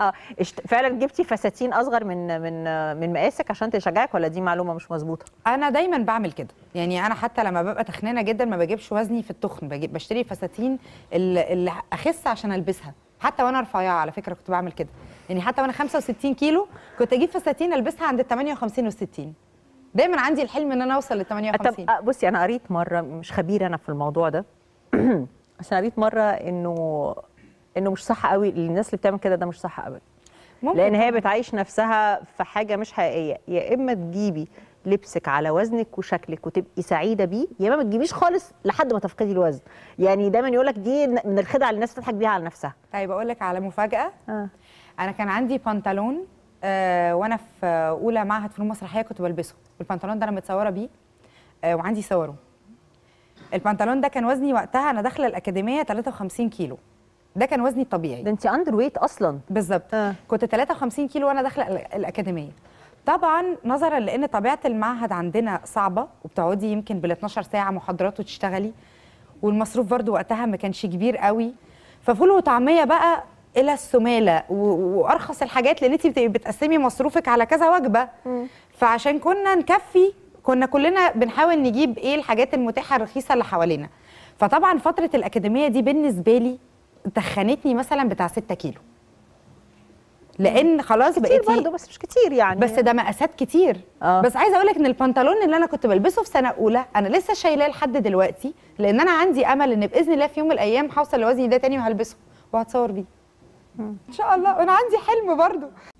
اه فعلا جبتي فساتين اصغر من من من مقاسك عشان تشجعك ولا دي معلومه مش مظبوطه انا دايما بعمل كده يعني انا حتى لما ببقى تخنانه جدا ما بجيبش وزني في التخن بجيب بشتري فساتين اللي اخس عشان البسها حتى وانا رفيعه على فكره كنت بعمل كده يعني حتى وانا 65 كيلو كنت اجيب فساتين البسها عند ال 58 و60 دايما عندي الحلم ان انا اوصل لل 58 طب آه، بصي انا قريت مره مش خبيره انا في الموضوع ده بس قريت مره انه انه مش صح قوي الناس اللي بتعمل كده ده مش صح ابدا لان هي بتعيش نفسها في حاجه مش حقيقيه يا اما تجيبي لبسك على وزنك وشكلك وتبقي سعيده بيه يا اما ما تجيبيش خالص لحد ما تفقدي الوزن يعني دايما يقول لك دي من الخدع اللي الناس بتضحك بيها على نفسها طيب اقول لك على مفاجاه آه. انا كان عندي بنطلون آه وانا في اولى معهد فنون مسرحيه كنت بلبسه والبنطلون ده انا متصوره بيه آه وعندي صوره البنطلون ده كان وزني وقتها انا داخله الاكاديميه 53 كيلو ده كان وزني الطبيعي ده انت اندر ويت اصلا بالظبط آه. كنت 53 كيلو وانا داخله الاكاديميه طبعا نظرا لان طبيعه المعهد عندنا صعبه وبتقعدي يمكن بال 12 ساعه محاضرات وتشتغلي والمصروف برضو وقتها ما كانش كبير قوي ففول وطعميه بقى الى السماله وارخص الحاجات لان انت بتقسمي مصروفك على كذا وجبه فعشان كنا نكفي كنا كلنا بنحاول نجيب ايه الحاجات المتاحه الرخيصه اللي حوالينا فطبعا فتره الاكاديميه دي بالنسبه لي تخنتني مثلا بتاع 6 كيلو لان خلاص كتير بقيتي برضه بس مش كتير يعني بس ده مقاسات كتير آه. بس عايزه اقول لك ان البنطلون اللي انا كنت بلبسه في سنه اولى انا لسه شايلاه لحد دلوقتي لان انا عندي امل ان باذن الله في يوم من الايام هوصل لوزني ده تاني وهلبسه وهتصور بيه ان شاء الله وانا عندي حلم برضه